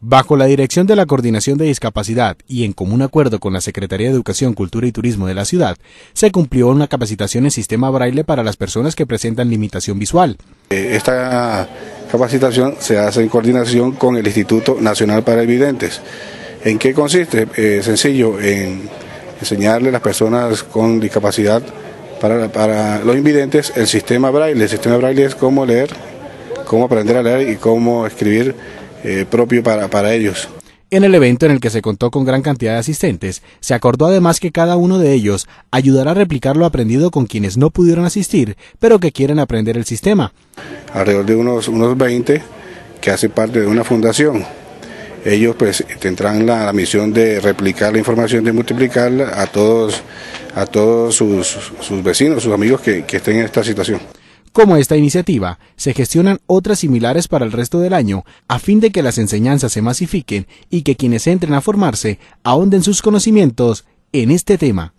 Bajo la dirección de la Coordinación de Discapacidad y en común acuerdo con la Secretaría de Educación, Cultura y Turismo de la ciudad, se cumplió una capacitación en sistema braille para las personas que presentan limitación visual. Eh, esta capacitación se hace en coordinación con el Instituto Nacional para Evidentes. ¿En qué consiste? Eh, sencillo, en enseñarle a las personas con discapacidad para, para los invidentes el sistema braille. El sistema braille es cómo leer, cómo aprender a leer y cómo escribir eh, propio para, ellos. En el evento en el que se contó con gran cantidad de asistentes, se acordó además que cada uno de ellos ayudará a replicar lo aprendido con quienes no pudieron asistir, pero que quieren aprender el sistema. Alrededor de unos, unos 20 que hacen parte de una fundación. Ellos pues tendrán la, misión de replicar la información, de multiplicarla a todos, a todos sus, vecinos, sus amigos que estén en esta situación como esta iniciativa, se gestionan otras similares para el resto del año, a fin de que las enseñanzas se masifiquen y que quienes entren a formarse ahonden sus conocimientos en este tema.